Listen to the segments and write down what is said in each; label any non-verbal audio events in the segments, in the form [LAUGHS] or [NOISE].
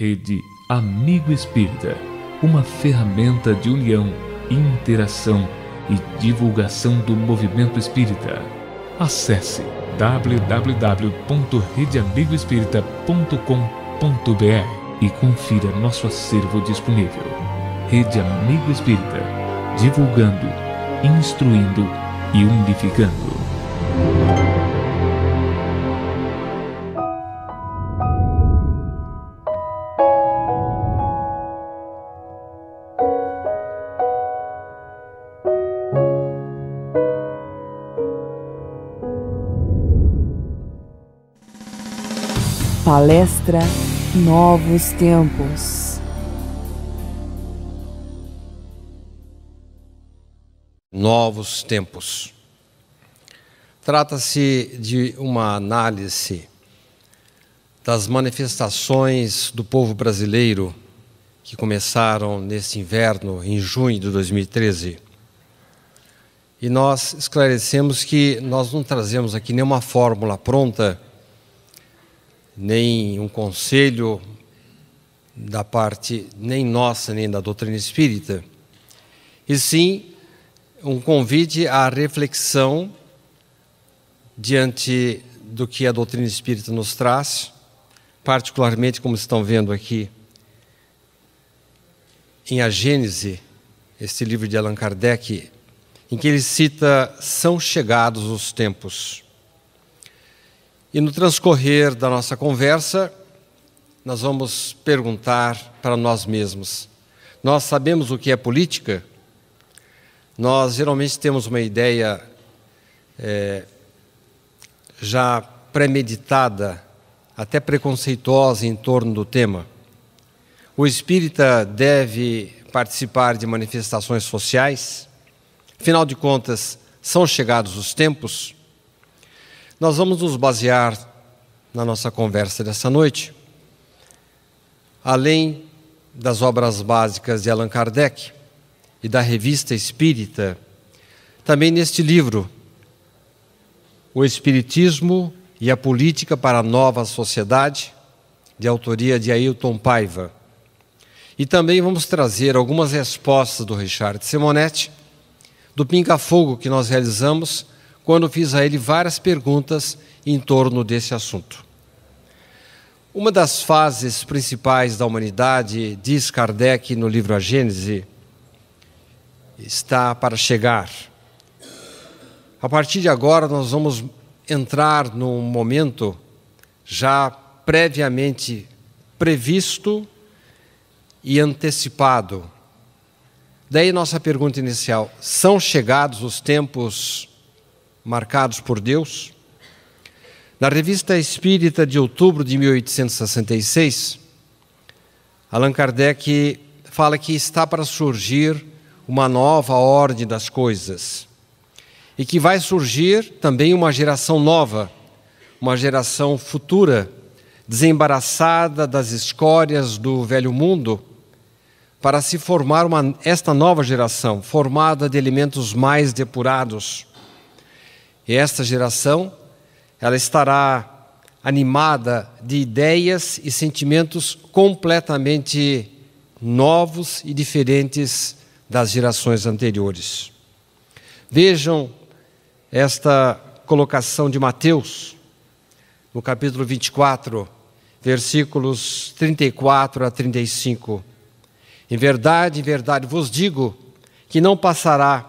Rede Amigo Espírita, uma ferramenta de união, interação e divulgação do movimento espírita. Acesse www.redeamigoespirita.com.br e confira nosso acervo disponível. Rede Amigo Espírita, divulgando, instruindo e unificando. palestra Novos Tempos. Novos Tempos. Trata-se de uma análise das manifestações do povo brasileiro que começaram neste inverno, em junho de 2013. E nós esclarecemos que nós não trazemos aqui nenhuma fórmula pronta nem um conselho da parte nem nossa, nem da doutrina espírita, e sim um convite à reflexão diante do que a doutrina espírita nos traz, particularmente como estão vendo aqui em A Gênese, este livro de Allan Kardec, em que ele cita São chegados os tempos. E no transcorrer da nossa conversa, nós vamos perguntar para nós mesmos: nós sabemos o que é política? Nós geralmente temos uma ideia é, já premeditada, até preconceituosa em torno do tema. O espírita deve participar de manifestações sociais, afinal de contas, são chegados os tempos. Nós vamos nos basear na nossa conversa dessa noite, além das obras básicas de Allan Kardec e da revista Espírita, também neste livro, O Espiritismo e a Política para a Nova Sociedade, de autoria de Ailton Paiva. E também vamos trazer algumas respostas do Richard Simonetti, do Pinga Fogo que nós realizamos quando fiz a ele várias perguntas em torno desse assunto. Uma das fases principais da humanidade, diz Kardec no livro A Gênese, está para chegar. A partir de agora, nós vamos entrar num momento já previamente previsto e antecipado. Daí nossa pergunta inicial: são chegados os tempos marcados por Deus. Na Revista Espírita de outubro de 1866, Allan Kardec fala que está para surgir uma nova ordem das coisas e que vai surgir também uma geração nova, uma geração futura, desembaraçada das escórias do velho mundo, para se formar uma, esta nova geração, formada de elementos mais depurados e esta geração, ela estará animada de ideias e sentimentos completamente novos e diferentes das gerações anteriores. Vejam esta colocação de Mateus, no capítulo 24, versículos 34 a 35. Em verdade, em verdade vos digo que não passará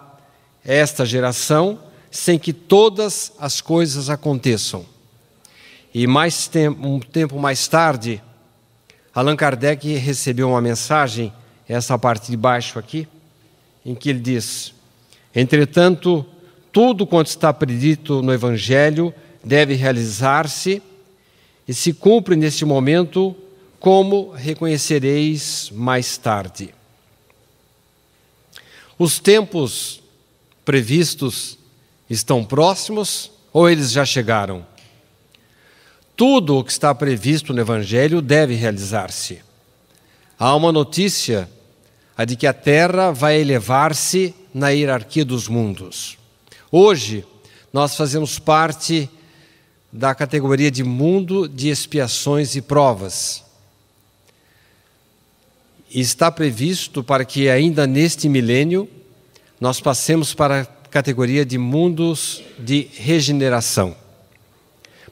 esta geração sem que todas as coisas aconteçam. E mais tem, um tempo mais tarde, Allan Kardec recebeu uma mensagem, essa parte de baixo aqui, em que ele diz: Entretanto, tudo quanto está predito no Evangelho deve realizar-se e se cumpre neste momento, como reconhecereis mais tarde. Os tempos previstos estão próximos ou eles já chegaram? Tudo o que está previsto no Evangelho deve realizar-se. Há uma notícia, a de que a terra vai elevar-se na hierarquia dos mundos. Hoje, nós fazemos parte da categoria de mundo de expiações e provas. E está previsto para que ainda neste milênio nós passemos para categoria de mundos de regeneração.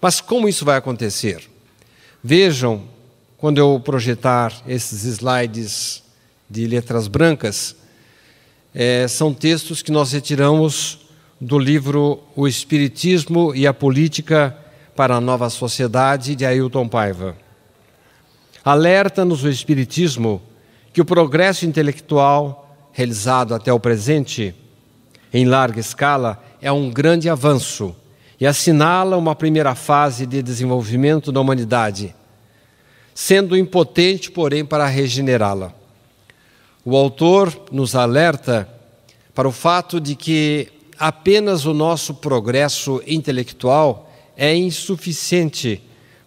Mas como isso vai acontecer? Vejam, quando eu projetar esses slides de letras brancas, é, são textos que nós retiramos do livro O Espiritismo e a Política para a Nova Sociedade, de Ailton Paiva. Alerta-nos o Espiritismo que o progresso intelectual realizado até o presente em larga escala é um grande avanço e assinala uma primeira fase de desenvolvimento da humanidade, sendo impotente, porém, para regenerá-la. O autor nos alerta para o fato de que apenas o nosso progresso intelectual é insuficiente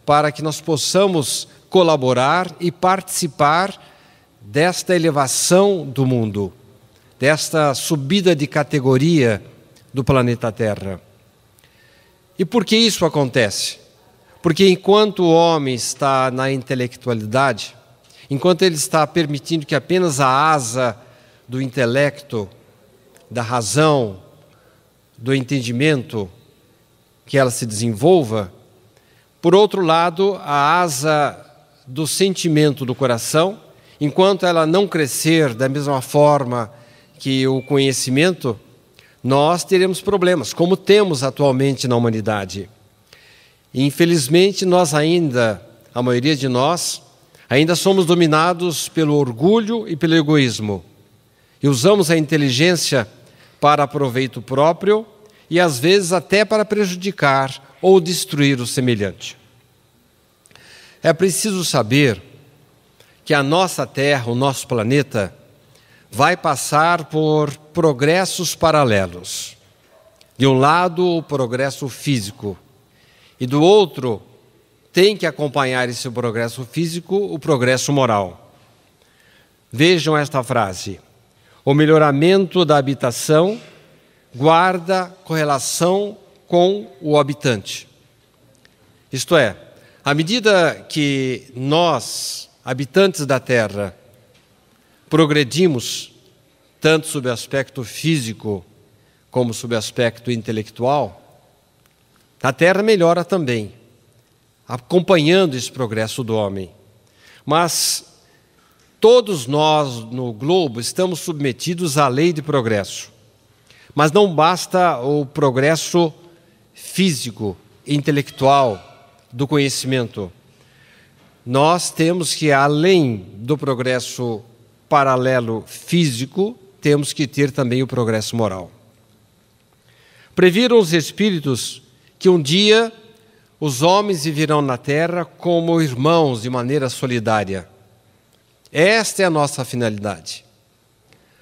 para que nós possamos colaborar e participar desta elevação do mundo desta subida de categoria do planeta Terra. E por que isso acontece? Porque enquanto o homem está na intelectualidade, enquanto ele está permitindo que apenas a asa do intelecto, da razão, do entendimento, que ela se desenvolva, por outro lado, a asa do sentimento do coração, enquanto ela não crescer da mesma forma que o conhecimento, nós teremos problemas, como temos atualmente na humanidade. Infelizmente, nós ainda, a maioria de nós, ainda somos dominados pelo orgulho e pelo egoísmo. E usamos a inteligência para proveito próprio e às vezes até para prejudicar ou destruir o semelhante. É preciso saber que a nossa Terra, o nosso planeta, vai passar por progressos paralelos. De um lado, o progresso físico, e do outro, tem que acompanhar esse progresso físico o progresso moral. Vejam esta frase: o melhoramento da habitação guarda correlação com o habitante. Isto é, à medida que nós, habitantes da Terra, progredimos, tanto sob aspecto físico como sob aspecto intelectual, a Terra melhora também, acompanhando esse progresso do homem. Mas todos nós no globo estamos submetidos à lei de progresso. Mas não basta o progresso físico, intelectual, do conhecimento. Nós temos que, além do progresso paralelo físico, temos que ter também o progresso moral. Previram os espíritos que um dia os homens viverão na terra como irmãos de maneira solidária. Esta é a nossa finalidade.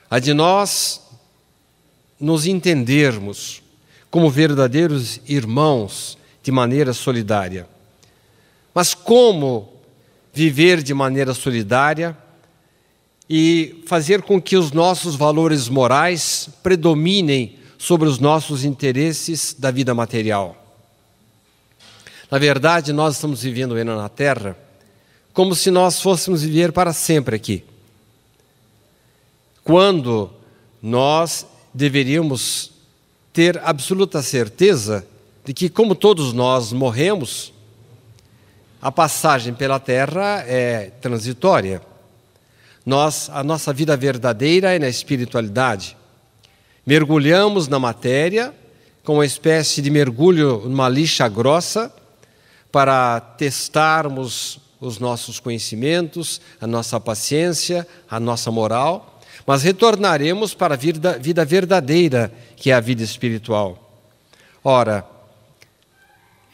A de nós nos entendermos como verdadeiros irmãos de maneira solidária. Mas como viver de maneira solidária e fazer com que os nossos valores morais predominem sobre os nossos interesses da vida material. Na verdade, nós estamos vivendo ainda na Terra como se nós fôssemos viver para sempre aqui. Quando nós deveríamos ter absoluta certeza de que, como todos nós morremos, a passagem pela Terra é transitória. Nós, a nossa vida verdadeira é na espiritualidade. Mergulhamos na matéria com uma espécie de mergulho numa lixa grossa para testarmos os nossos conhecimentos, a nossa paciência, a nossa moral, mas retornaremos para a vida, vida verdadeira, que é a vida espiritual. Ora,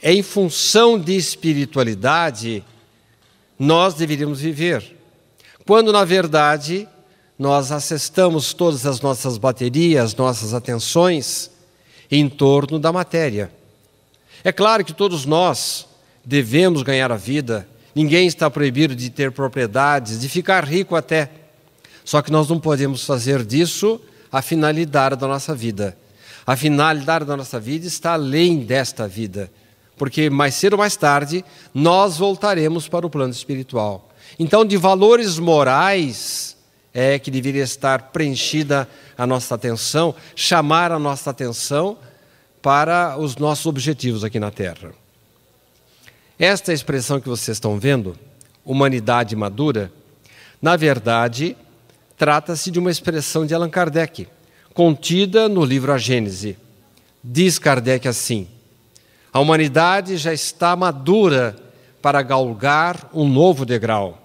é em função de espiritualidade nós deveríamos viver. Quando, na verdade, nós assestamos todas as nossas baterias, nossas atenções em torno da matéria. É claro que todos nós devemos ganhar a vida, ninguém está proibido de ter propriedades, de ficar rico até. Só que nós não podemos fazer disso a finalidade da nossa vida. A finalidade da nossa vida está além desta vida, porque mais cedo ou mais tarde nós voltaremos para o plano espiritual. Então, de valores morais é que deveria estar preenchida a nossa atenção, chamar a nossa atenção para os nossos objetivos aqui na Terra. Esta é expressão que vocês estão vendo, humanidade madura, na verdade, trata-se de uma expressão de Allan Kardec, contida no livro A Gênese. Diz Kardec assim: A humanidade já está madura para galgar um novo degrau.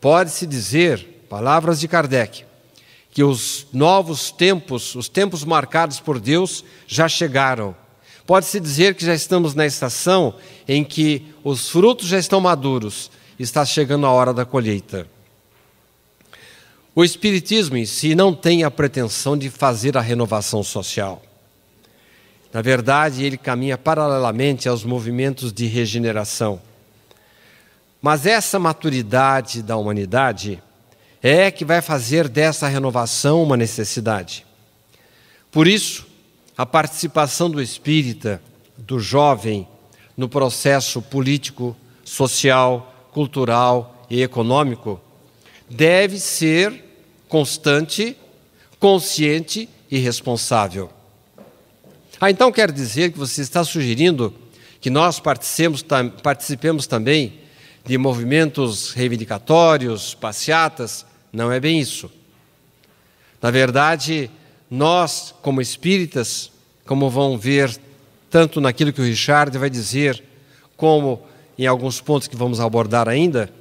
Pode-se dizer, palavras de Kardec, que os novos tempos, os tempos marcados por Deus, já chegaram. Pode-se dizer que já estamos na estação em que os frutos já estão maduros, está chegando a hora da colheita. O Espiritismo em si não tem a pretensão de fazer a renovação social. Na verdade, ele caminha paralelamente aos movimentos de regeneração mas essa maturidade da humanidade é que vai fazer dessa renovação uma necessidade. Por isso, a participação do espírita, do jovem, no processo político, social, cultural e econômico deve ser constante, consciente e responsável. Ah, então quer dizer que você está sugerindo que nós participemos, participemos também de movimentos reivindicatórios, passeatas. Não é bem isso. Na verdade, nós, como espíritas, como vão ver tanto naquilo que o Richard vai dizer, como em alguns pontos que vamos abordar ainda,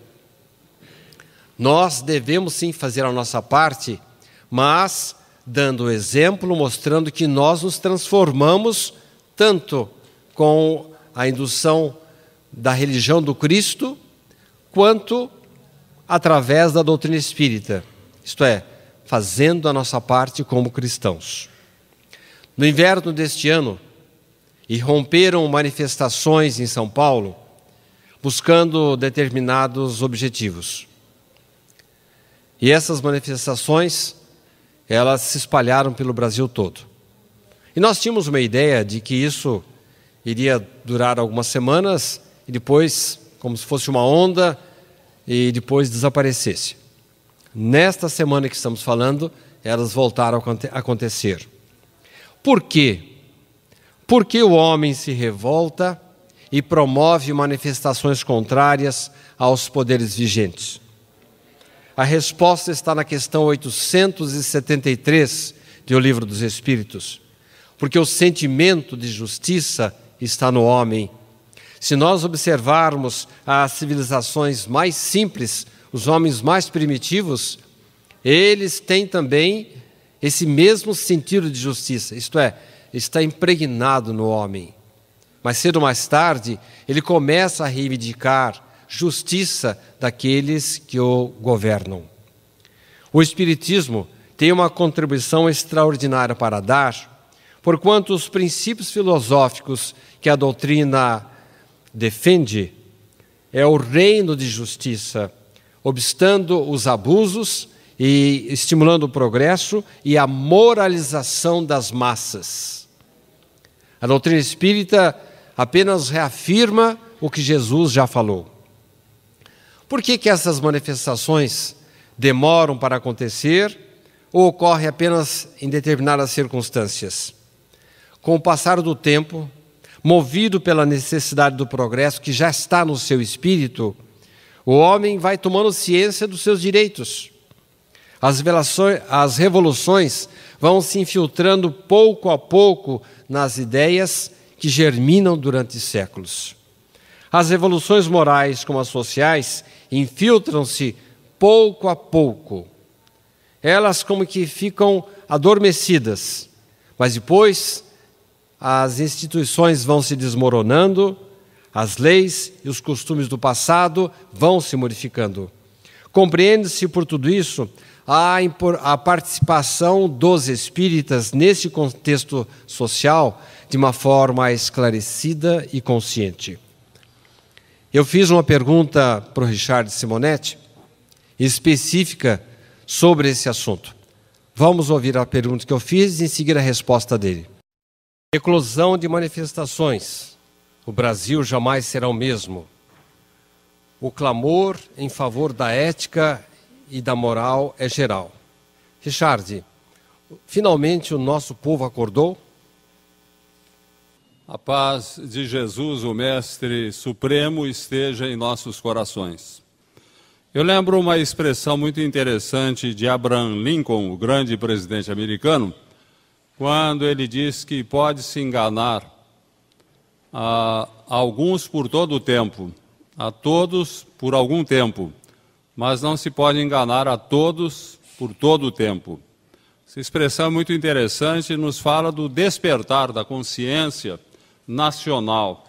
nós devemos sim fazer a nossa parte, mas dando exemplo, mostrando que nós nos transformamos tanto com a indução da religião do Cristo, quanto através da doutrina espírita, isto é, fazendo a nossa parte como cristãos. No inverno deste ano, irromperam manifestações em São Paulo buscando determinados objetivos. E essas manifestações, elas se espalharam pelo Brasil todo. E nós tínhamos uma ideia de que isso iria durar algumas semanas e depois como se fosse uma onda e depois desaparecesse. Nesta semana que estamos falando, elas voltaram a acontecer. Por quê? Porque o homem se revolta e promove manifestações contrárias aos poderes vigentes. A resposta está na questão 873 do Livro dos Espíritos, porque o sentimento de justiça está no homem se nós observarmos as civilizações mais simples, os homens mais primitivos, eles têm também esse mesmo sentido de justiça, isto é, está impregnado no homem. Mas cedo ou mais tarde, ele começa a reivindicar justiça daqueles que o governam. O Espiritismo tem uma contribuição extraordinária para dar, porquanto os princípios filosóficos que a doutrina defende é o reino de justiça, obstando os abusos e estimulando o progresso e a moralização das massas. A doutrina espírita apenas reafirma o que Jesus já falou. Por que, que essas manifestações demoram para acontecer ou ocorrem apenas em determinadas circunstâncias? Com o passar do tempo, movido pela necessidade do progresso que já está no seu espírito, o homem vai tomando ciência dos seus direitos. As, as revoluções vão se infiltrando pouco a pouco nas ideias que germinam durante séculos. As revoluções morais, como as sociais, infiltram-se pouco a pouco. Elas, como que ficam adormecidas, mas depois as instituições vão se desmoronando, as leis e os costumes do passado vão se modificando. Compreende-se por tudo isso a, a participação dos espíritas nesse contexto social de uma forma esclarecida e consciente. Eu fiz uma pergunta para o Richard Simonetti, específica sobre esse assunto. Vamos ouvir a pergunta que eu fiz e em seguida a resposta dele. Eclosão de manifestações. O Brasil jamais será o mesmo. O clamor em favor da ética e da moral é geral. Richard, finalmente o nosso povo acordou? A paz de Jesus, o Mestre Supremo, esteja em nossos corações. Eu lembro uma expressão muito interessante de Abraham Lincoln, o grande presidente americano quando ele diz que pode se enganar a, alguns por todo o tempo, a todos por algum tempo, mas não se pode enganar a todos por todo o tempo. Essa expressão é muito interessante, nos fala do despertar da consciência nacional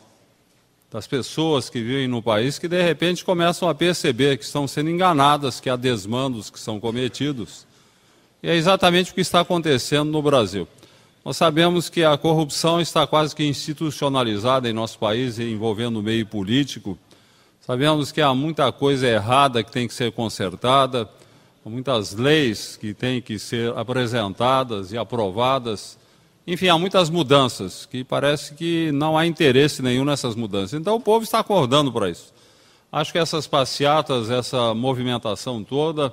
das pessoas que vivem no país que de repente começam a perceber que estão sendo enganadas, que há desmandos que são cometidos. E é exatamente o que está acontecendo no Brasil. Nós sabemos que a corrupção está quase que institucionalizada em nosso país, envolvendo o meio político. Sabemos que há muita coisa errada que tem que ser consertada, muitas leis que têm que ser apresentadas e aprovadas. Enfim, há muitas mudanças que parece que não há interesse nenhum nessas mudanças. Então o povo está acordando para isso. Acho que essas passeatas, essa movimentação toda,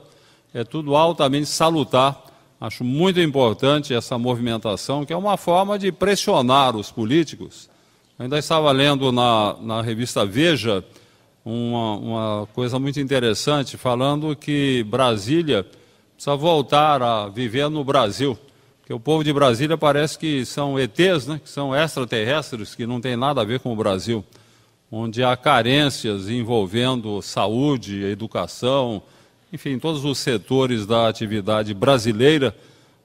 é tudo altamente salutar Acho muito importante essa movimentação, que é uma forma de pressionar os políticos. Eu ainda estava lendo na, na revista Veja uma, uma coisa muito interessante, falando que Brasília precisa voltar a viver no Brasil. Porque o povo de Brasília parece que são ETs, né? que são extraterrestres, que não tem nada a ver com o Brasil. Onde há carências envolvendo saúde, educação, enfim, todos os setores da atividade brasileira,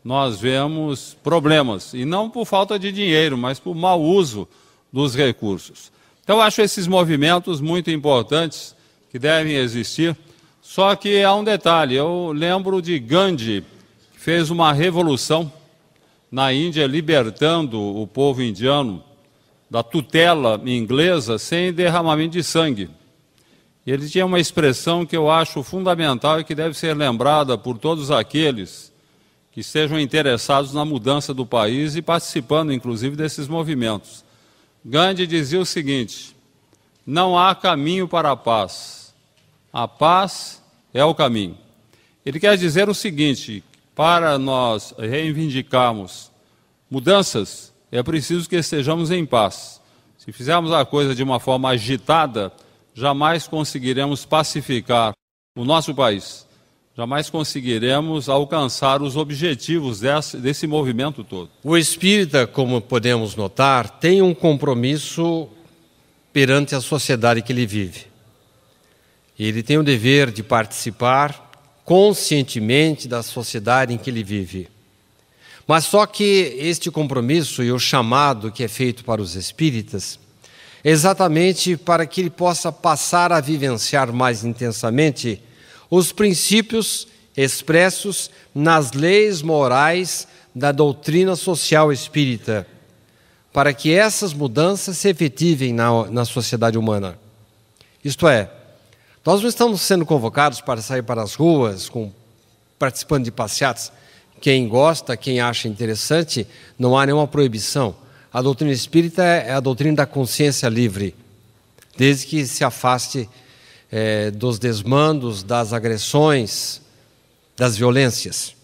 nós vemos problemas. E não por falta de dinheiro, mas por mau uso dos recursos. Então, acho esses movimentos muito importantes que devem existir. Só que há um detalhe: eu lembro de Gandhi, que fez uma revolução na Índia, libertando o povo indiano da tutela inglesa sem derramamento de sangue. E ele tinha uma expressão que eu acho fundamental e que deve ser lembrada por todos aqueles que estejam interessados na mudança do país e participando, inclusive, desses movimentos. Gandhi dizia o seguinte: não há caminho para a paz, a paz é o caminho. Ele quer dizer o seguinte: para nós reivindicarmos mudanças, é preciso que estejamos em paz. Se fizermos a coisa de uma forma agitada, jamais conseguiremos pacificar o nosso país, jamais conseguiremos alcançar os objetivos desse, desse movimento todo. O espírita, como podemos notar, tem um compromisso perante a sociedade que ele vive. Ele tem o dever de participar conscientemente da sociedade em que ele vive. Mas só que este compromisso e o chamado que é feito para os espíritas exatamente para que ele possa passar a vivenciar mais intensamente os princípios expressos nas leis morais da doutrina social espírita, para que essas mudanças se efetivem na, na sociedade humana. Isto é, nós não estamos sendo convocados para sair para as ruas com participando de passeatas. Quem gosta, quem acha interessante, não há nenhuma proibição. A doutrina espírita é, é a doutrina da consciência livre, desde que se afaste é, dos desmandos, das agressões, das violências.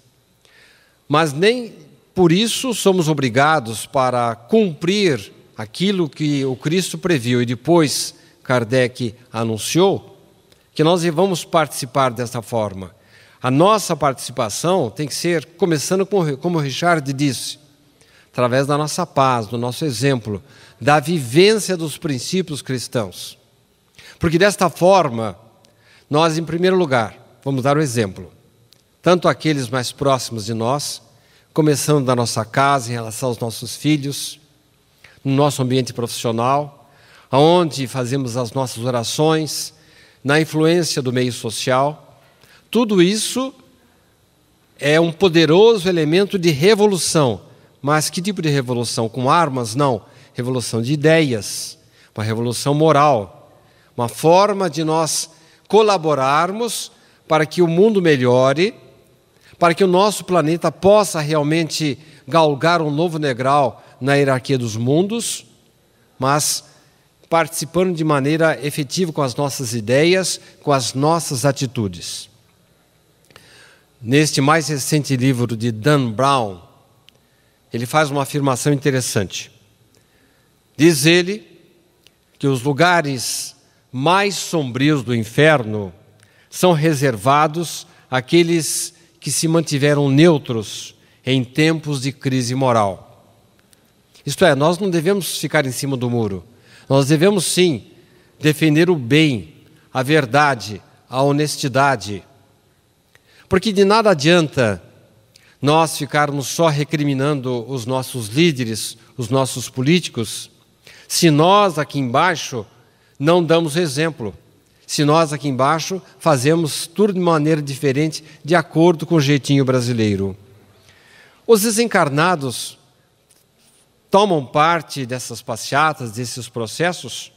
Mas nem por isso somos obrigados para cumprir aquilo que o Cristo previu e depois Kardec anunciou, que nós vamos participar desta forma. A nossa participação tem que ser, começando com, como Richard disse, através da nossa paz, do nosso exemplo, da vivência dos princípios cristãos. Porque desta forma, nós, em primeiro lugar, vamos dar o um exemplo, tanto aqueles mais próximos de nós, começando da nossa casa, em relação aos nossos filhos, no nosso ambiente profissional, aonde fazemos as nossas orações, na influência do meio social, tudo isso é um poderoso elemento de revolução mas que tipo de revolução? Com armas? Não. Revolução de ideias, uma revolução moral, uma forma de nós colaborarmos para que o mundo melhore, para que o nosso planeta possa realmente galgar um novo degrau na hierarquia dos mundos, mas participando de maneira efetiva com as nossas ideias, com as nossas atitudes. Neste mais recente livro de Dan Brown, ele faz uma afirmação interessante. Diz ele que os lugares mais sombrios do inferno são reservados àqueles que se mantiveram neutros em tempos de crise moral. Isto é, nós não devemos ficar em cima do muro. Nós devemos sim defender o bem, a verdade, a honestidade. Porque de nada adianta nós ficarmos só recriminando os nossos líderes, os nossos políticos, se nós aqui embaixo não damos exemplo, se nós aqui embaixo fazemos tudo de maneira diferente, de acordo com o jeitinho brasileiro. Os desencarnados tomam parte dessas passeatas, desses processos,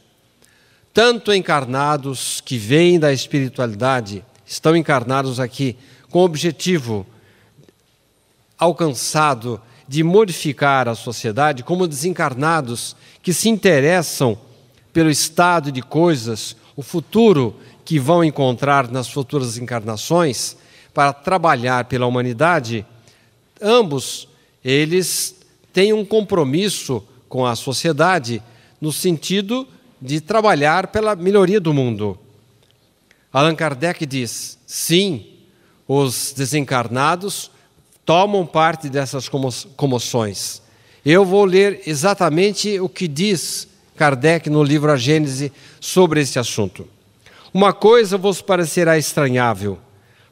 tanto encarnados que vêm da espiritualidade, estão encarnados aqui com o objetivo alcançado de modificar a sociedade, como desencarnados que se interessam pelo estado de coisas, o futuro que vão encontrar nas futuras encarnações, para trabalhar pela humanidade, ambos eles têm um compromisso com a sociedade no sentido de trabalhar pela melhoria do mundo. Allan Kardec diz: sim, os desencarnados tomam parte dessas comoções. Eu vou ler exatamente o que diz Kardec no livro A Gênese sobre esse assunto. Uma coisa vos parecerá estranhável,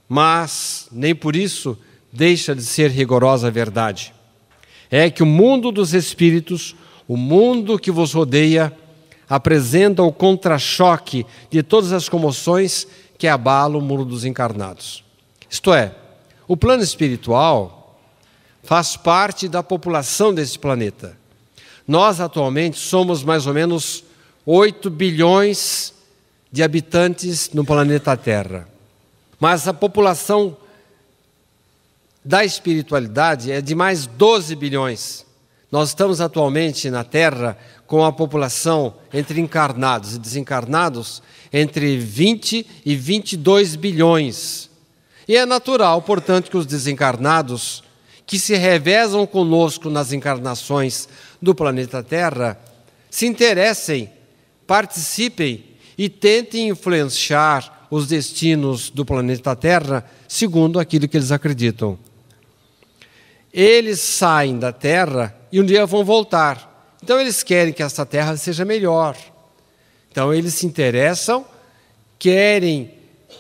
mas nem por isso deixa de ser rigorosa a verdade. É que o mundo dos espíritos, o mundo que vos rodeia, apresenta o contra-choque de todas as comoções que abalam o mundo dos encarnados. Isto é, o plano espiritual faz parte da população desse planeta. Nós, atualmente, somos mais ou menos 8 bilhões de habitantes no planeta Terra. Mas a população da espiritualidade é de mais 12 bilhões. Nós estamos atualmente na Terra com a população entre encarnados e desencarnados entre 20 e 22 bilhões. E é natural, portanto, que os desencarnados, que se revezam conosco nas encarnações do planeta Terra, se interessem, participem e tentem influenciar os destinos do planeta Terra segundo aquilo que eles acreditam. Eles saem da Terra e um dia vão voltar. Então eles querem que essa Terra seja melhor. Então eles se interessam, querem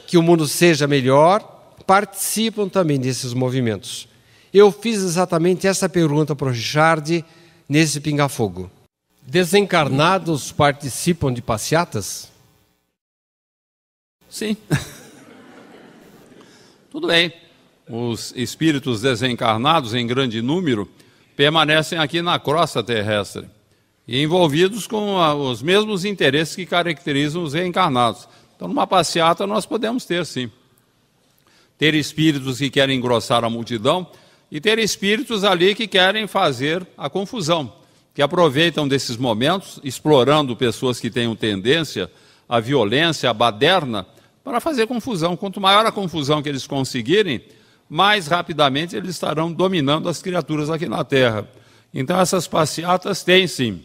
que o mundo seja melhor participam também desses movimentos. Eu fiz exatamente essa pergunta para o Richard nesse pinga-fogo. Desencarnados participam de passeatas? Sim. [LAUGHS] Tudo bem. Os espíritos desencarnados, em grande número, permanecem aqui na crosta terrestre e envolvidos com ah, os mesmos interesses que caracterizam os reencarnados. Então, numa passeata, nós podemos ter, sim ter espíritos que querem engrossar a multidão e ter espíritos ali que querem fazer a confusão, que aproveitam desses momentos, explorando pessoas que tenham tendência à violência, à baderna, para fazer confusão. Quanto maior a confusão que eles conseguirem, mais rapidamente eles estarão dominando as criaturas aqui na Terra. Então, essas passeatas têm sim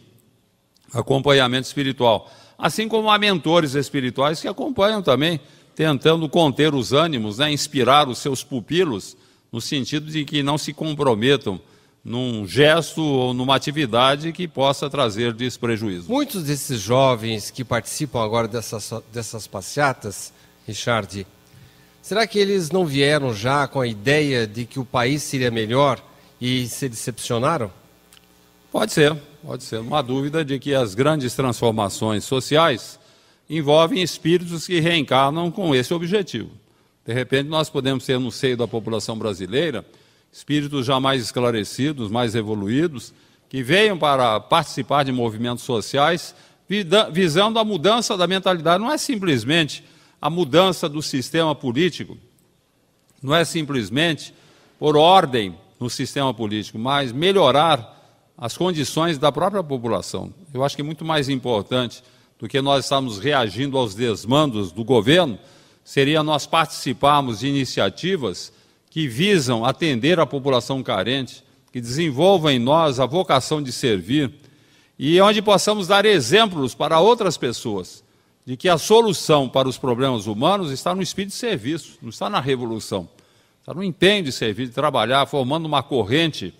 acompanhamento espiritual, assim como há mentores espirituais que acompanham também tentando conter os ânimos, né, inspirar os seus pupilos, no sentido de que não se comprometam num gesto ou numa atividade que possa trazer desprejuízo. Muitos desses jovens que participam agora dessas, dessas passeatas, Richard, será que eles não vieram já com a ideia de que o país seria melhor e se decepcionaram? Pode ser, pode ser. Não há dúvida de que as grandes transformações sociais envolvem espíritos que reencarnam com esse objetivo. De repente, nós podemos ter no seio da população brasileira espíritos já mais esclarecidos, mais evoluídos, que venham para participar de movimentos sociais visando a mudança da mentalidade. Não é simplesmente a mudança do sistema político, não é simplesmente por ordem no sistema político, mas melhorar as condições da própria população. Eu acho que é muito mais importante do que nós estamos reagindo aos desmandos do governo, seria nós participarmos de iniciativas que visam atender a população carente, que desenvolvam em nós a vocação de servir e onde possamos dar exemplos para outras pessoas de que a solução para os problemas humanos está no espírito de serviço, não está na revolução, está no empenho de servir, de trabalhar, formando uma corrente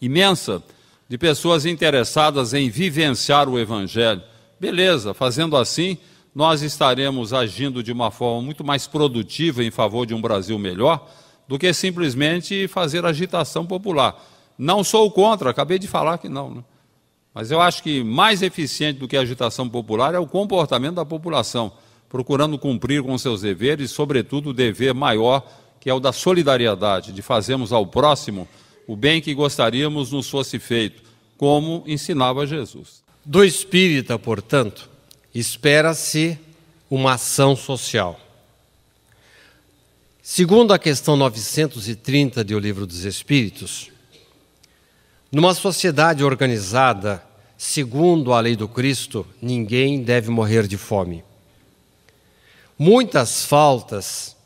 imensa de pessoas interessadas em vivenciar o Evangelho Beleza, fazendo assim, nós estaremos agindo de uma forma muito mais produtiva em favor de um Brasil melhor do que simplesmente fazer agitação popular. Não sou contra, acabei de falar que não. Né? Mas eu acho que mais eficiente do que a agitação popular é o comportamento da população, procurando cumprir com seus deveres, sobretudo o dever maior, que é o da solidariedade, de fazermos ao próximo o bem que gostaríamos nos fosse feito, como ensinava Jesus. Do espírita, portanto, espera-se uma ação social. Segundo a questão 930 de O Livro dos Espíritos, numa sociedade organizada segundo a lei do Cristo, ninguém deve morrer de fome. Muitas faltas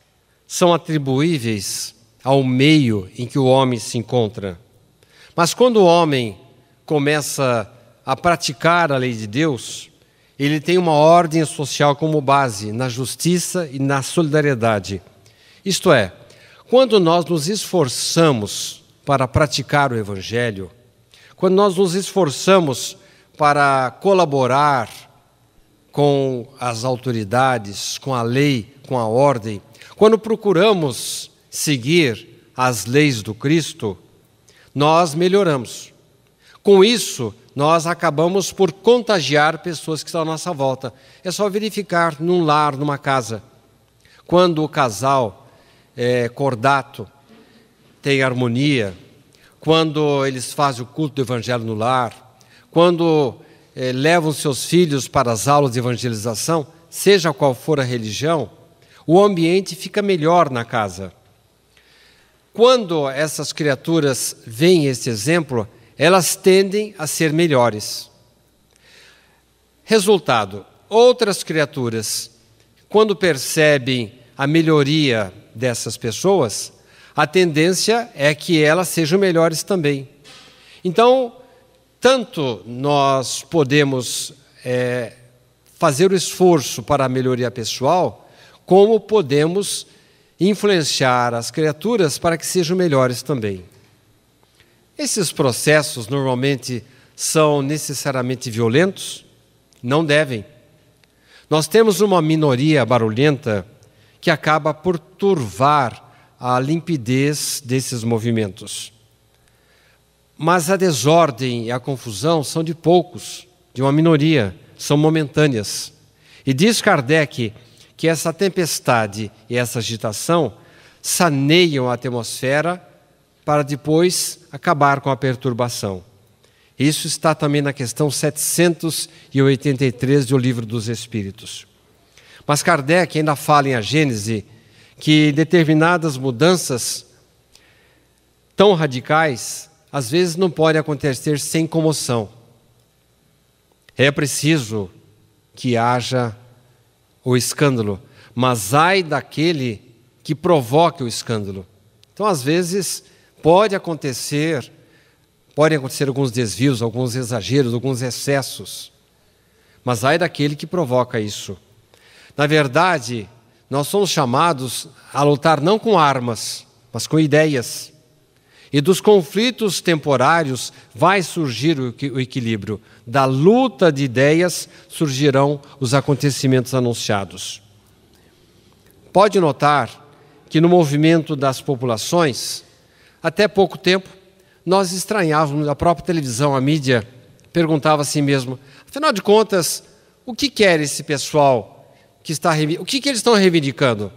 são atribuíveis ao meio em que o homem se encontra. Mas quando o homem começa a a praticar a lei de Deus, ele tem uma ordem social como base na justiça e na solidariedade. Isto é, quando nós nos esforçamos para praticar o Evangelho, quando nós nos esforçamos para colaborar com as autoridades, com a lei, com a ordem, quando procuramos seguir as leis do Cristo, nós melhoramos. Com isso, nós acabamos por contagiar pessoas que estão à nossa volta. É só verificar num lar, numa casa. Quando o casal é cordato, tem harmonia, quando eles fazem o culto do evangelho no lar, quando é, levam seus filhos para as aulas de evangelização, seja qual for a religião, o ambiente fica melhor na casa. Quando essas criaturas veem esse exemplo, elas tendem a ser melhores. Resultado: outras criaturas, quando percebem a melhoria dessas pessoas, a tendência é que elas sejam melhores também. Então, tanto nós podemos é, fazer o esforço para a melhoria pessoal, como podemos influenciar as criaturas para que sejam melhores também. Esses processos normalmente são necessariamente violentos? Não devem. Nós temos uma minoria barulhenta que acaba por turvar a limpidez desses movimentos. Mas a desordem e a confusão são de poucos, de uma minoria, são momentâneas. E diz Kardec que essa tempestade e essa agitação saneiam a atmosfera para depois acabar com a perturbação. Isso está também na questão 783 do Livro dos Espíritos. Mas Kardec ainda fala em A Gênese que determinadas mudanças tão radicais às vezes não podem acontecer sem comoção. É preciso que haja o escândalo, mas ai daquele que provoque o escândalo. Então, às vezes, Pode acontecer, podem acontecer alguns desvios, alguns exageros, alguns excessos, mas ai daquele que provoca isso. Na verdade, nós somos chamados a lutar não com armas, mas com ideias. E dos conflitos temporários vai surgir o equilíbrio. Da luta de ideias surgirão os acontecimentos anunciados. Pode notar que no movimento das populações, até pouco tempo, nós estranhávamos a própria televisão, a mídia perguntava a si mesmo: afinal de contas, o que quer esse pessoal que está o que, que eles estão reivindicando?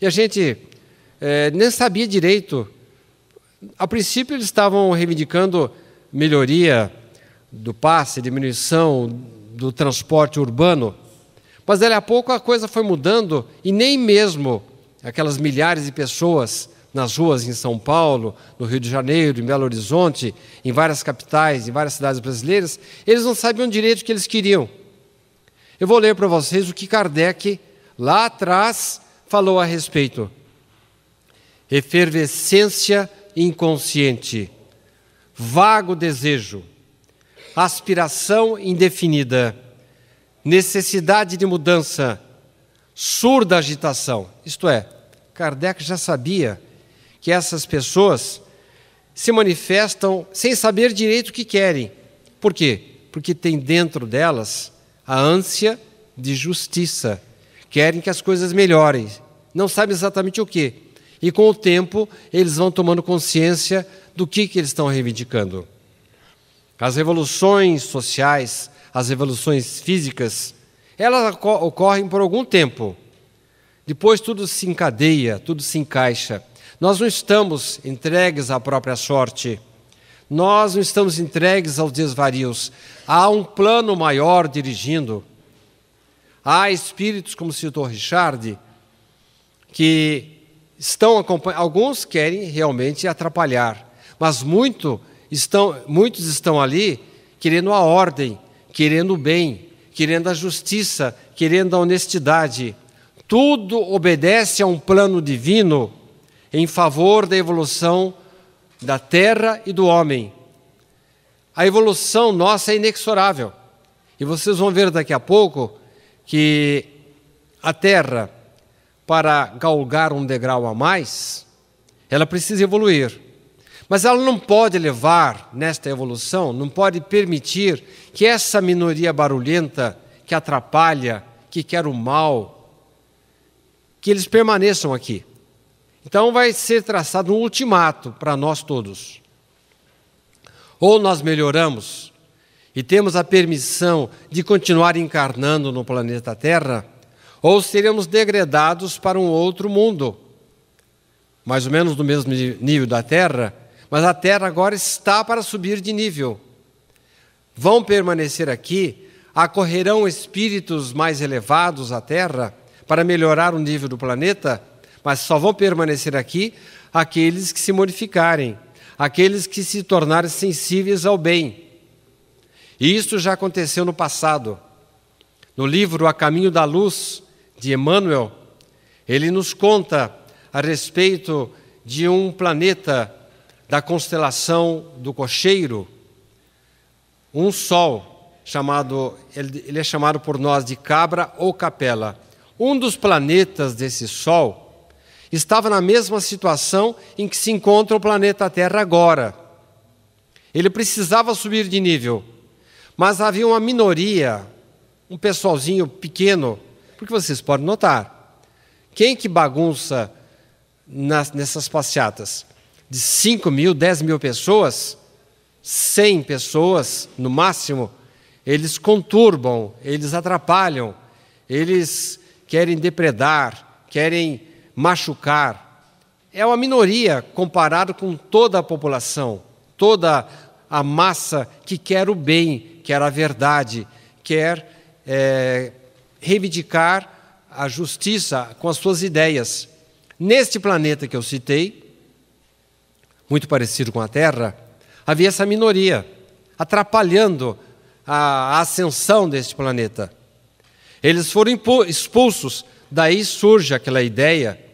E a gente é, nem sabia direito. A princípio, eles estavam reivindicando melhoria do passe, diminuição do transporte urbano. Mas, dali a pouco, a coisa foi mudando e nem mesmo aquelas milhares de pessoas nas ruas em São Paulo, no Rio de Janeiro, em Belo Horizonte, em várias capitais, em várias cidades brasileiras, eles não sabiam direito o que eles queriam. Eu vou ler para vocês o que Kardec, lá atrás, falou a respeito. Efervescência inconsciente, vago desejo, aspiração indefinida, necessidade de mudança, surda agitação. Isto é, Kardec já sabia que essas pessoas se manifestam sem saber direito o que querem. Por quê? Porque tem dentro delas a ânsia de justiça. Querem que as coisas melhorem, não sabem exatamente o que. E com o tempo, eles vão tomando consciência do que, que eles estão reivindicando. As revoluções sociais, as revoluções físicas, elas ocorrem por algum tempo. Depois tudo se encadeia, tudo se encaixa. Nós não estamos entregues à própria sorte. Nós não estamos entregues aos desvarios. Há um plano maior dirigindo. Há espíritos, como citou Richard, que estão acompanhando. Alguns querem realmente atrapalhar, mas muito estão, muitos estão ali querendo a ordem, querendo o bem, querendo a justiça, querendo a honestidade. Tudo obedece a um plano divino em favor da evolução da terra e do homem. A evolução nossa é inexorável. E vocês vão ver daqui a pouco que a terra, para galgar um degrau a mais, ela precisa evoluir. Mas ela não pode levar nesta evolução, não pode permitir que essa minoria barulhenta, que atrapalha, que quer o mal, que eles permaneçam aqui. Então vai ser traçado um ultimato para nós todos. Ou nós melhoramos e temos a permissão de continuar encarnando no planeta Terra, ou seremos degradados para um outro mundo, mais ou menos do mesmo nível da Terra, mas a Terra agora está para subir de nível. Vão permanecer aqui, acorrerão espíritos mais elevados à Terra para melhorar o nível do planeta mas só vão permanecer aqui aqueles que se modificarem, aqueles que se tornarem sensíveis ao bem. E isso já aconteceu no passado. No livro A Caminho da Luz, de Emmanuel, ele nos conta a respeito de um planeta da constelação do Cocheiro, um sol chamado, ele é chamado por nós de Cabra ou Capela. Um dos planetas desse sol estava na mesma situação em que se encontra o planeta Terra agora. Ele precisava subir de nível, mas havia uma minoria, um pessoalzinho pequeno, porque vocês podem notar. Quem que bagunça nas, nessas passeatas? De 5 mil, 10 mil pessoas, 100 pessoas no máximo, eles conturbam, eles atrapalham, eles querem depredar, querem machucar. É uma minoria comparado com toda a população, toda a massa que quer o bem, quer a verdade, quer é, reivindicar a justiça com as suas ideias. Neste planeta que eu citei, muito parecido com a Terra, havia essa minoria atrapalhando a ascensão deste planeta. Eles foram expulsos, daí surge aquela ideia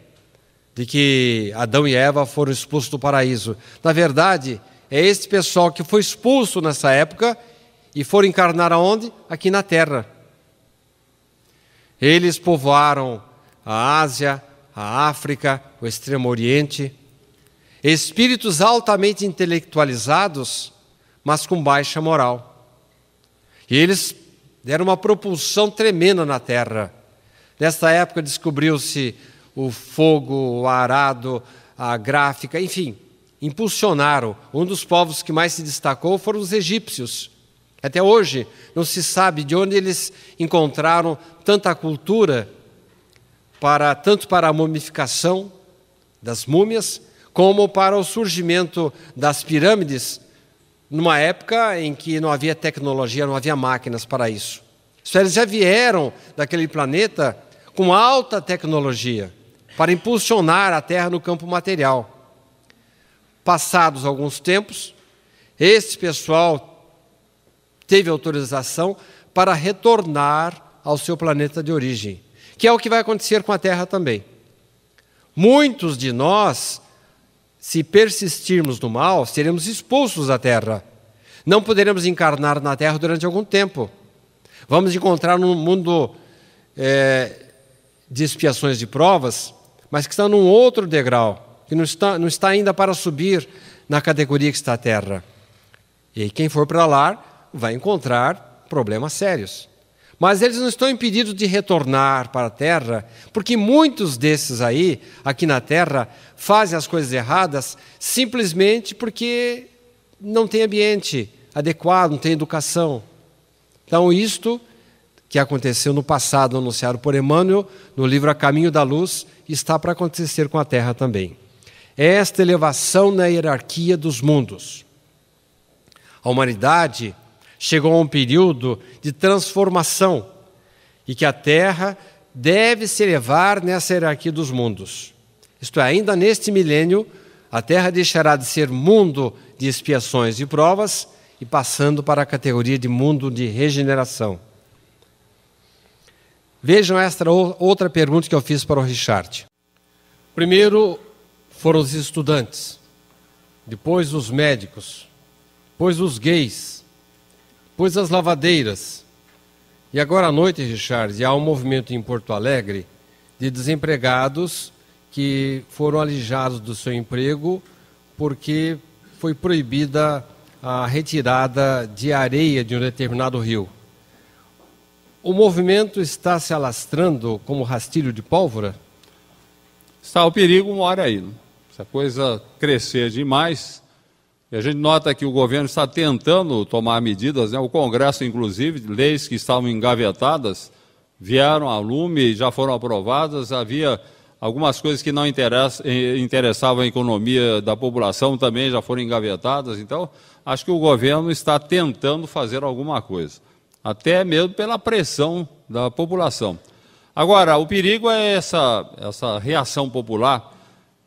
de que Adão e Eva foram expulsos do paraíso. Na verdade, é esse pessoal que foi expulso nessa época e foram encarnar aonde? Aqui na terra. Eles povoaram a Ásia, a África, o Extremo Oriente. Espíritos altamente intelectualizados, mas com baixa moral. E eles deram uma propulsão tremenda na terra. Nessa época descobriu-se o fogo, o arado, a gráfica, enfim, impulsionaram. Um dos povos que mais se destacou foram os egípcios. Até hoje não se sabe de onde eles encontraram tanta cultura para tanto para a mumificação das múmias como para o surgimento das pirâmides numa época em que não havia tecnologia, não havia máquinas para isso. Isso eles já vieram daquele planeta com alta tecnologia para impulsionar a terra no campo material. Passados alguns tempos, esse pessoal teve autorização para retornar ao seu planeta de origem, que é o que vai acontecer com a Terra também. Muitos de nós, se persistirmos no mal, seremos expulsos da Terra. Não poderemos encarnar na Terra durante algum tempo. Vamos encontrar um mundo é, de expiações de provas, mas que está num outro degrau, que não está, não está ainda para subir na categoria que está a terra. E quem for para lá vai encontrar problemas sérios. Mas eles não estão impedidos de retornar para a terra, porque muitos desses aí, aqui na terra, fazem as coisas erradas simplesmente porque não tem ambiente adequado, não tem educação. Então, isto que aconteceu no passado, anunciado por Emmanuel no livro A Caminho da Luz, está para acontecer com a Terra também. É esta elevação na hierarquia dos mundos. A humanidade chegou a um período de transformação e que a Terra deve se elevar nessa hierarquia dos mundos. Isto é, ainda neste milênio, a Terra deixará de ser mundo de expiações e provas e passando para a categoria de mundo de regeneração. Vejam esta outra pergunta que eu fiz para o Richard. Primeiro foram os estudantes, depois os médicos, depois os gays, depois as lavadeiras. E agora à noite, Richard, há um movimento em Porto Alegre de desempregados que foram alijados do seu emprego porque foi proibida a retirada de areia de um determinado rio o movimento está se alastrando como rastilho de pólvora? Está o perigo uma hora aí. Né? Se a coisa crescer demais, e a gente nota que o governo está tentando tomar medidas, né? o Congresso, inclusive, leis que estavam engavetadas, vieram a lume, e já foram aprovadas, havia algumas coisas que não eh, interessavam a economia da população também já foram engavetadas, então acho que o governo está tentando fazer alguma coisa até mesmo pela pressão da população. Agora, o perigo é essa, essa reação popular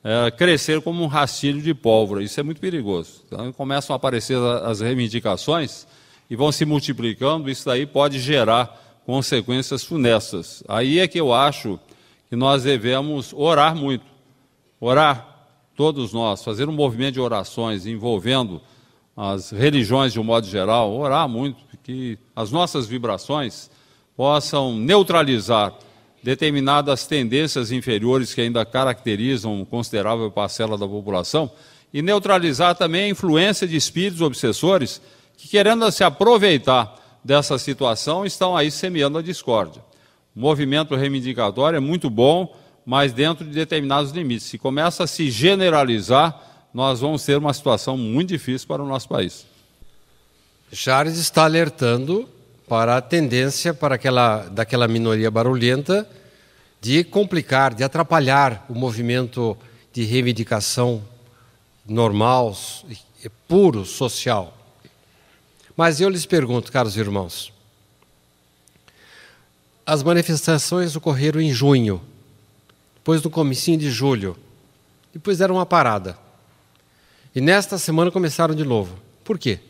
é, crescer como um rastilho de pólvora. Isso é muito perigoso. Então, começam a aparecer as reivindicações e vão se multiplicando. Isso daí pode gerar consequências funestas. Aí é que eu acho que nós devemos orar muito. Orar, todos nós, fazer um movimento de orações envolvendo as religiões de um modo geral, orar muito que as nossas vibrações possam neutralizar determinadas tendências inferiores que ainda caracterizam considerável parcela da população e neutralizar também a influência de espíritos obsessores que, querendo se aproveitar dessa situação, estão aí semeando a discórdia. O movimento reivindicatório é muito bom, mas dentro de determinados limites. Se começa a se generalizar, nós vamos ter uma situação muito difícil para o nosso país. Charles está alertando para a tendência para aquela, daquela minoria barulhenta de complicar, de atrapalhar o movimento de reivindicação normal, puro, social. Mas eu lhes pergunto, caros irmãos, as manifestações ocorreram em junho, depois do comecinho de julho, depois deram uma parada. E nesta semana começaram de novo. Por quê?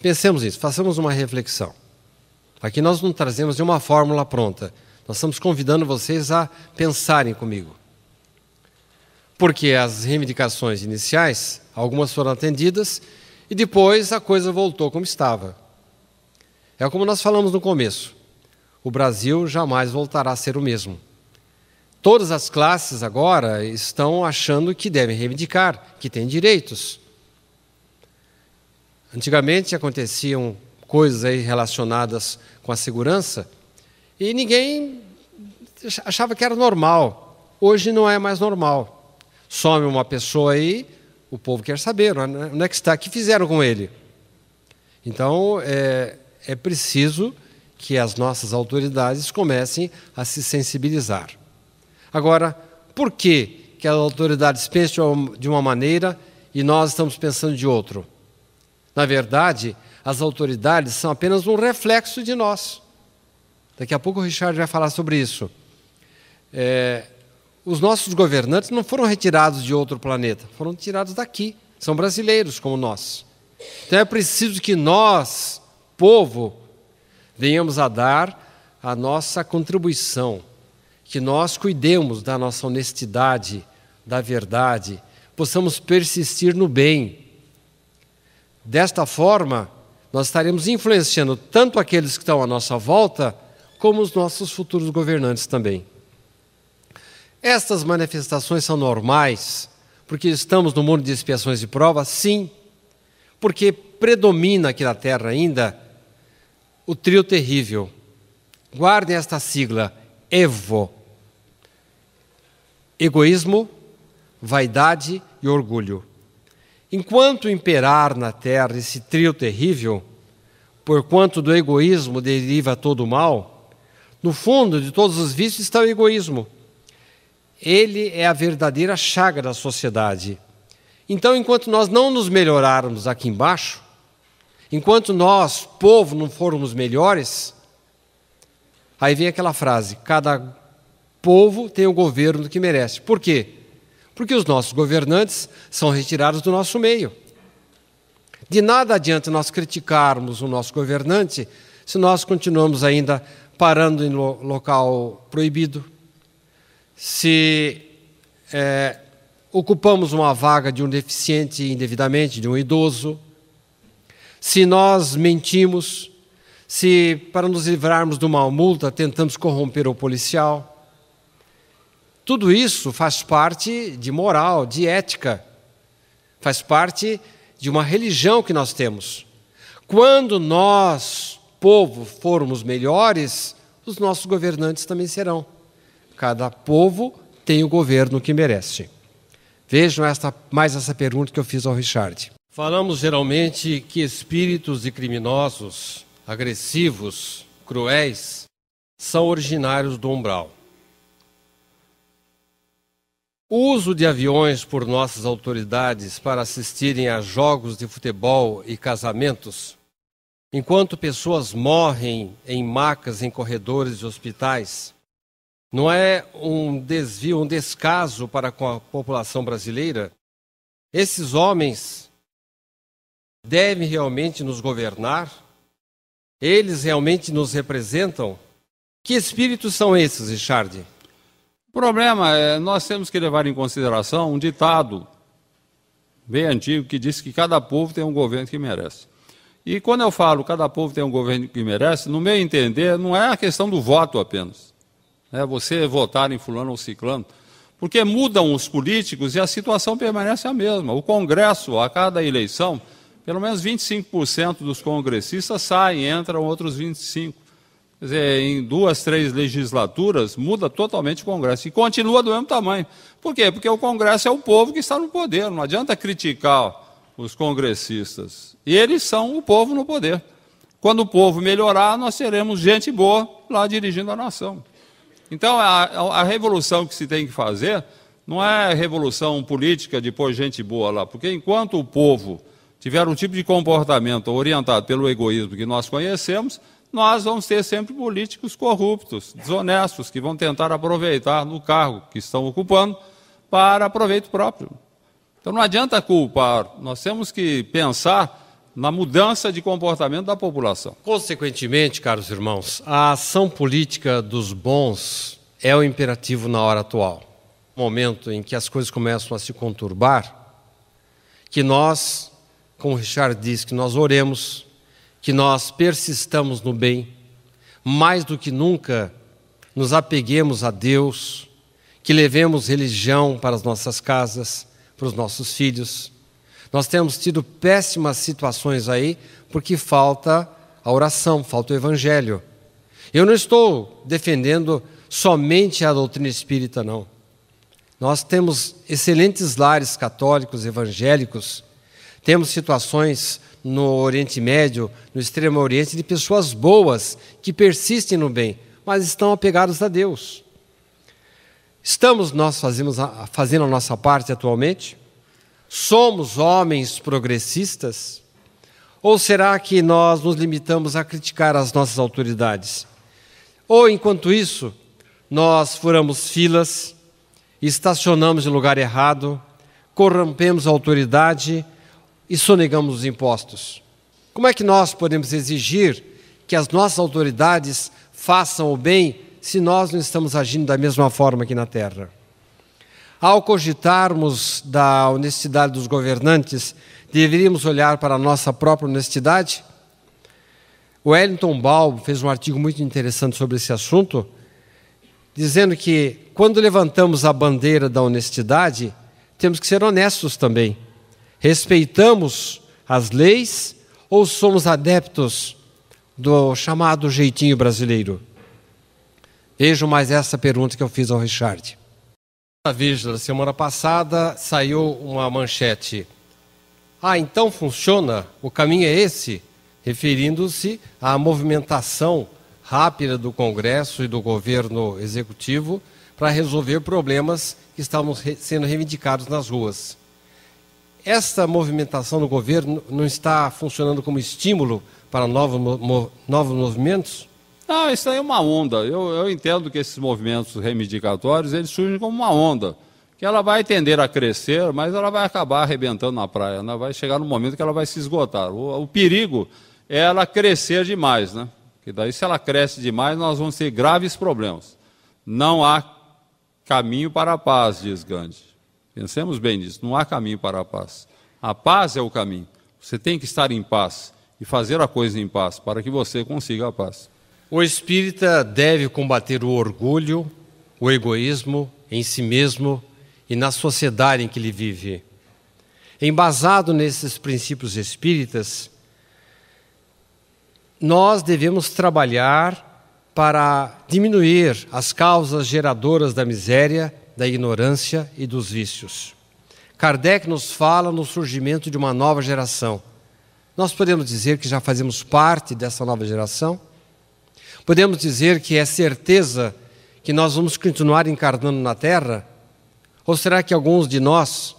Pensemos nisso, façamos uma reflexão. Aqui nós não trazemos nenhuma fórmula pronta. Nós estamos convidando vocês a pensarem comigo. Porque as reivindicações iniciais, algumas foram atendidas e depois a coisa voltou como estava. É como nós falamos no começo: o Brasil jamais voltará a ser o mesmo. Todas as classes agora estão achando que devem reivindicar, que têm direitos. Antigamente aconteciam coisas aí relacionadas com a segurança e ninguém achava que era normal. Hoje não é mais normal. Some uma pessoa aí, o povo quer saber é, onde é que está, o que fizeram com ele. Então é, é preciso que as nossas autoridades comecem a se sensibilizar. Agora, por que, que as autoridades pensam de uma maneira e nós estamos pensando de outro? Na verdade, as autoridades são apenas um reflexo de nós. Daqui a pouco o Richard vai falar sobre isso. É, os nossos governantes não foram retirados de outro planeta, foram tirados daqui. São brasileiros como nós. Então é preciso que nós, povo, venhamos a dar a nossa contribuição, que nós cuidemos da nossa honestidade, da verdade, possamos persistir no bem Desta forma, nós estaremos influenciando tanto aqueles que estão à nossa volta, como os nossos futuros governantes também. Estas manifestações são normais, porque estamos no mundo de expiações e provas, sim, porque predomina aqui na Terra ainda o trio terrível. Guardem esta sigla, EVO: egoísmo, vaidade e orgulho. Enquanto imperar na terra esse trio terrível, porquanto do egoísmo deriva todo o mal, no fundo de todos os vícios está o egoísmo. Ele é a verdadeira chaga da sociedade. Então, enquanto nós não nos melhorarmos aqui embaixo, enquanto nós, povo, não formos melhores, aí vem aquela frase: cada povo tem o governo que merece. Por quê? porque os nossos governantes são retirados do nosso meio. De nada adianta nós criticarmos o nosso governante se nós continuamos ainda parando em lo local proibido, se é, ocupamos uma vaga de um deficiente indevidamente, de um idoso, se nós mentimos, se para nos livrarmos de uma multa tentamos corromper o policial. Tudo isso faz parte de moral, de ética, faz parte de uma religião que nós temos. Quando nós, povo, formos melhores, os nossos governantes também serão. Cada povo tem o governo que merece. Vejam esta, mais essa pergunta que eu fiz ao Richard. Falamos geralmente que espíritos de criminosos, agressivos, cruéis, são originários do umbral. O uso de aviões por nossas autoridades para assistirem a jogos de futebol e casamentos, enquanto pessoas morrem em macas em corredores de hospitais, não é um desvio, um descaso para com a população brasileira? Esses homens devem realmente nos governar? Eles realmente nos representam? Que espíritos são esses, Richard? O problema é nós temos que levar em consideração um ditado bem antigo que diz que cada povo tem um governo que merece. E quando eu falo cada povo tem um governo que merece, no meu entender, não é a questão do voto apenas. É você votar em fulano ou ciclano. Porque mudam os políticos e a situação permanece a mesma. O Congresso, a cada eleição, pelo menos 25% dos congressistas saem, entram outros 25%. Quer dizer, em duas, três legislaturas, muda totalmente o Congresso. E continua do mesmo tamanho. Por quê? Porque o Congresso é o povo que está no poder. Não adianta criticar os congressistas. Eles são o povo no poder. Quando o povo melhorar, nós teremos gente boa lá dirigindo a nação. Então, a, a revolução que se tem que fazer não é revolução política de pôr gente boa lá, porque enquanto o povo tiver um tipo de comportamento orientado pelo egoísmo que nós conhecemos, nós vamos ter sempre políticos corruptos, desonestos, que vão tentar aproveitar no cargo que estão ocupando para proveito próprio. Então não adianta culpar, nós temos que pensar na mudança de comportamento da população. Consequentemente, caros irmãos, a ação política dos bons é o imperativo na hora atual. Momento em que as coisas começam a se conturbar, que nós, como o Richard diz, que nós oremos que nós persistamos no bem, mais do que nunca nos apeguemos a Deus, que levemos religião para as nossas casas, para os nossos filhos. Nós temos tido péssimas situações aí porque falta a oração, falta o evangelho. Eu não estou defendendo somente a doutrina espírita, não. Nós temos excelentes lares católicos, evangélicos, temos situações no Oriente Médio, no Extremo Oriente, de pessoas boas que persistem no bem, mas estão apegados a Deus. Estamos nós fazemos a, fazendo a nossa parte atualmente? Somos homens progressistas? Ou será que nós nos limitamos a criticar as nossas autoridades? Ou, enquanto isso, nós furamos filas, estacionamos em lugar errado, corrompemos a autoridade, e sonegamos os impostos. Como é que nós podemos exigir que as nossas autoridades façam o bem se nós não estamos agindo da mesma forma aqui na Terra? Ao cogitarmos da honestidade dos governantes, deveríamos olhar para a nossa própria honestidade? O Wellington Balbo fez um artigo muito interessante sobre esse assunto, dizendo que quando levantamos a bandeira da honestidade, temos que ser honestos também Respeitamos as leis ou somos adeptos do chamado jeitinho brasileiro? Vejo mais essa pergunta que eu fiz ao Richard. Na Vigila, semana passada, saiu uma manchete. Ah, então funciona? O caminho é esse? Referindo-se à movimentação rápida do Congresso e do governo executivo para resolver problemas que estavam sendo reivindicados nas ruas essa movimentação do governo não está funcionando como estímulo para novos, novos movimentos? Não, ah, isso aí é uma onda. Eu, eu entendo que esses movimentos reivindicatórios eles surgem como uma onda, que ela vai tender a crescer, mas ela vai acabar arrebentando na praia. Ela né? vai chegar no momento que ela vai se esgotar. O, o perigo é ela crescer demais, né? Que daí se ela cresce demais nós vamos ter graves problemas. Não há caminho para a paz, diz Gandhi. Pensemos bem nisso. Não há caminho para a paz. A paz é o caminho. Você tem que estar em paz e fazer a coisa em paz para que você consiga a paz. O espírita deve combater o orgulho, o egoísmo em si mesmo e na sociedade em que ele vive. Embasado nesses princípios espíritas, nós devemos trabalhar para diminuir as causas geradoras da miséria da ignorância e dos vícios. Kardec nos fala no surgimento de uma nova geração. Nós podemos dizer que já fazemos parte dessa nova geração? Podemos dizer que é certeza que nós vamos continuar encarnando na Terra? Ou será que alguns de nós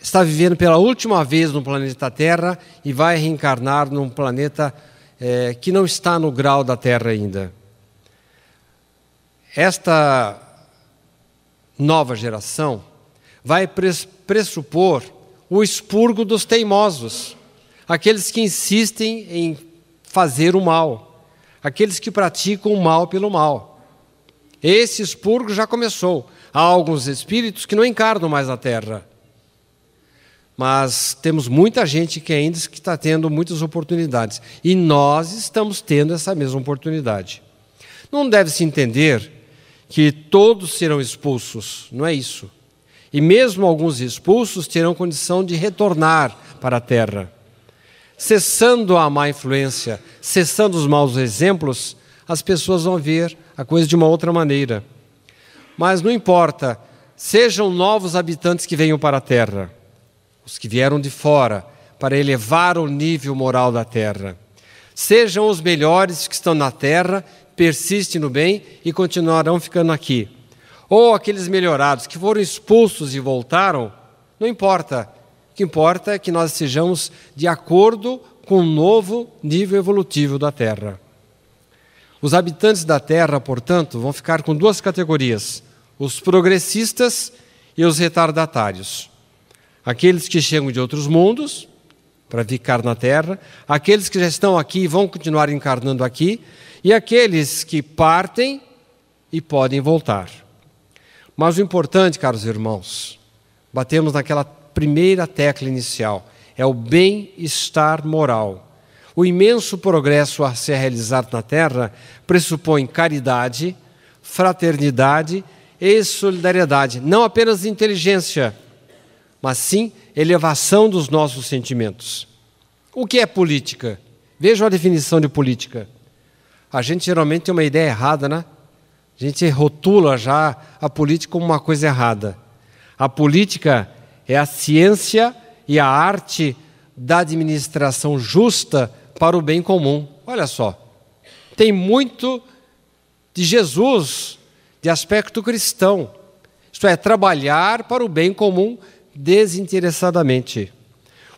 está vivendo pela última vez no planeta Terra e vai reencarnar num planeta é, que não está no grau da Terra ainda? Esta nova geração vai pressupor o expurgo dos teimosos, aqueles que insistem em fazer o mal, aqueles que praticam o mal pelo mal. Esse expurgo já começou. Há alguns espíritos que não encarnam mais na Terra. Mas temos muita gente que ainda está tendo muitas oportunidades. E nós estamos tendo essa mesma oportunidade. Não deve se entender que todos serão expulsos, não é isso. E mesmo alguns expulsos terão condição de retornar para a terra. Cessando a má influência, cessando os maus exemplos, as pessoas vão ver a coisa de uma outra maneira. Mas não importa, sejam novos habitantes que venham para a terra, os que vieram de fora, para elevar o nível moral da terra. Sejam os melhores que estão na terra persiste no bem e continuarão ficando aqui. Ou aqueles melhorados que foram expulsos e voltaram, não importa. O que importa é que nós sejamos de acordo com o novo nível evolutivo da Terra. Os habitantes da Terra, portanto, vão ficar com duas categorias: os progressistas e os retardatários. Aqueles que chegam de outros mundos para ficar na Terra, aqueles que já estão aqui e vão continuar encarnando aqui, e aqueles que partem e podem voltar. Mas o importante, caros irmãos, batemos naquela primeira tecla inicial, é o bem-estar moral. O imenso progresso a ser realizado na Terra pressupõe caridade, fraternidade e solidariedade, não apenas inteligência, mas sim elevação dos nossos sentimentos. O que é política? Veja a definição de política a gente geralmente tem uma ideia errada, né? A gente rotula já a política como uma coisa errada. A política é a ciência e a arte da administração justa para o bem comum. Olha só. Tem muito de Jesus, de aspecto cristão. Isto é, trabalhar para o bem comum desinteressadamente.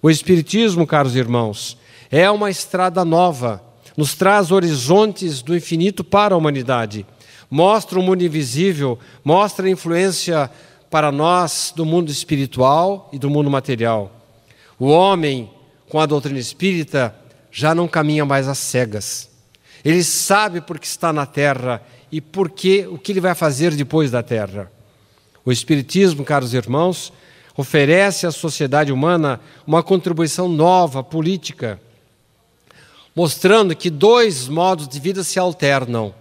O Espiritismo, caros irmãos, é uma estrada nova, nos traz horizontes do infinito para a humanidade, mostra o um mundo invisível, mostra a influência para nós do mundo espiritual e do mundo material. O homem, com a doutrina espírita, já não caminha mais às cegas. Ele sabe por que está na terra e por que, o que ele vai fazer depois da terra. O Espiritismo, caros irmãos, oferece à sociedade humana uma contribuição nova, política, mostrando que dois modos de vida se alternam,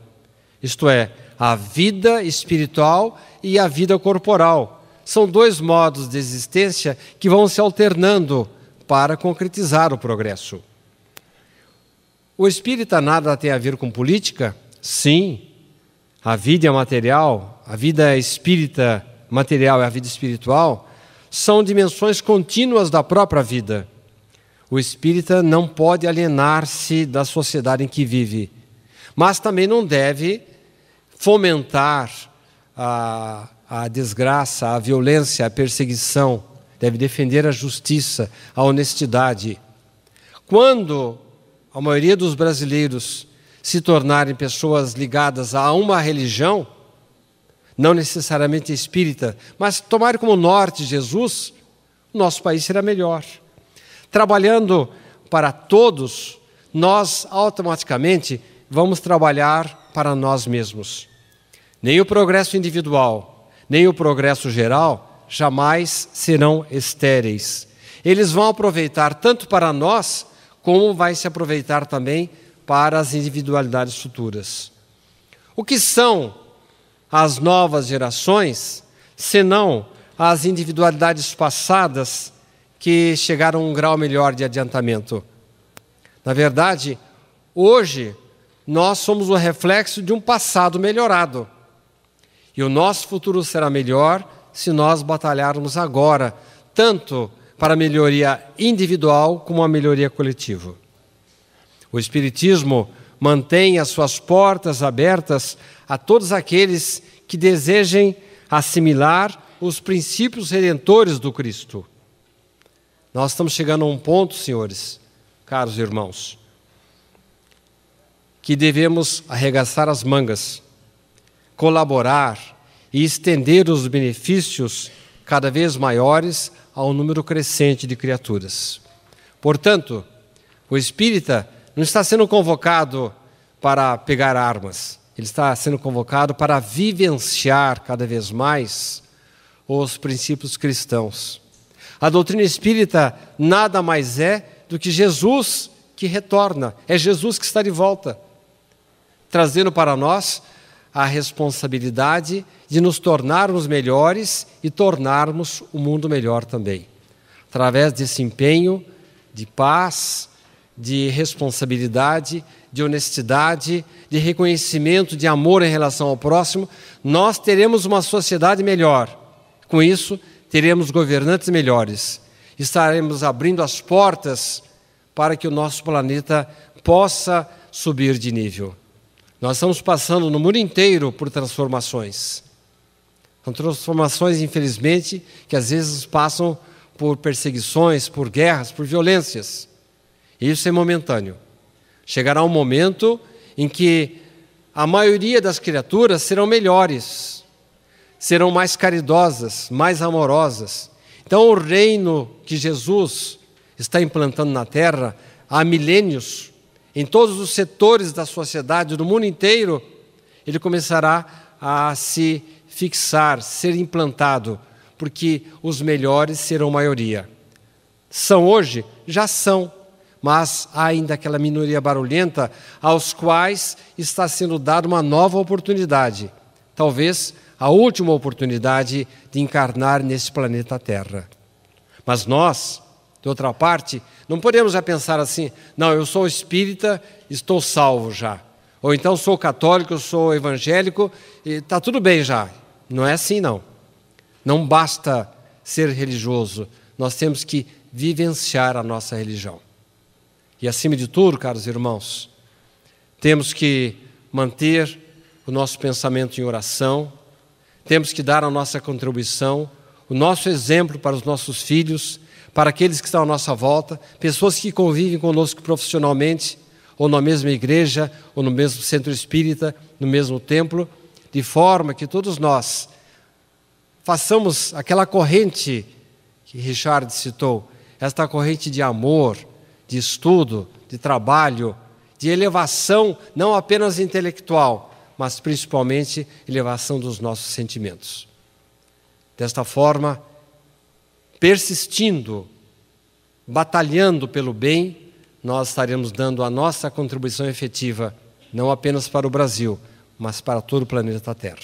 isto é, a vida espiritual e a vida corporal. São dois modos de existência que vão se alternando para concretizar o progresso. O espírita nada tem a ver com política? Sim. A vida é material, a vida espírita material e a vida espiritual são dimensões contínuas da própria vida. O espírita não pode alienar-se da sociedade em que vive, mas também não deve fomentar a, a desgraça, a violência, a perseguição. Deve defender a justiça, a honestidade. Quando a maioria dos brasileiros se tornarem pessoas ligadas a uma religião, não necessariamente espírita, mas tomarem como norte Jesus, nosso país será melhor trabalhando para todos, nós automaticamente vamos trabalhar para nós mesmos. Nem o progresso individual, nem o progresso geral jamais serão estéreis. Eles vão aproveitar tanto para nós, como vai se aproveitar também para as individualidades futuras. O que são as novas gerações, senão as individualidades passadas que chegaram a um grau melhor de adiantamento. Na verdade, hoje nós somos o reflexo de um passado melhorado. E o nosso futuro será melhor se nós batalharmos agora, tanto para a melhoria individual como a melhoria coletiva. O Espiritismo mantém as suas portas abertas a todos aqueles que desejem assimilar os princípios redentores do Cristo. Nós estamos chegando a um ponto, senhores, caros irmãos, que devemos arregaçar as mangas, colaborar e estender os benefícios cada vez maiores ao número crescente de criaturas. Portanto, o espírita não está sendo convocado para pegar armas, ele está sendo convocado para vivenciar cada vez mais os princípios cristãos. A doutrina espírita nada mais é do que Jesus que retorna, é Jesus que está de volta, trazendo para nós a responsabilidade de nos tornarmos melhores e tornarmos o mundo melhor também, através desse empenho de paz, de responsabilidade, de honestidade, de reconhecimento, de amor em relação ao próximo, nós teremos uma sociedade melhor. Com isso, teremos governantes melhores, estaremos abrindo as portas para que o nosso planeta possa subir de nível. Nós estamos passando no mundo inteiro por transformações. São transformações, infelizmente, que às vezes passam por perseguições, por guerras, por violências. Isso é momentâneo. Chegará um momento em que a maioria das criaturas serão melhores serão mais caridosas, mais amorosas. Então, o reino que Jesus está implantando na terra há milênios, em todos os setores da sociedade, do mundo inteiro, ele começará a se fixar, ser implantado, porque os melhores serão maioria. São hoje? Já são, mas há ainda aquela minoria barulhenta aos quais está sendo dada uma nova oportunidade, talvez a última oportunidade de encarnar nesse planeta Terra. Mas nós, de outra parte, não podemos já pensar assim: não, eu sou espírita, estou salvo já. Ou então sou católico, sou evangélico, e está tudo bem já. Não é assim, não. Não basta ser religioso, nós temos que vivenciar a nossa religião. E acima de tudo, caros irmãos, temos que manter o nosso pensamento em oração, temos que dar a nossa contribuição, o nosso exemplo para os nossos filhos, para aqueles que estão à nossa volta, pessoas que convivem conosco profissionalmente, ou na mesma igreja, ou no mesmo centro espírita, no mesmo templo, de forma que todos nós façamos aquela corrente que Richard citou, esta corrente de amor, de estudo, de trabalho, de elevação, não apenas intelectual, mas principalmente elevação dos nossos sentimentos. Desta forma, persistindo, batalhando pelo bem, nós estaremos dando a nossa contribuição efetiva, não apenas para o Brasil, mas para todo o planeta Terra.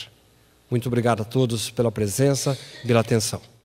Muito obrigado a todos pela presença, e pela atenção.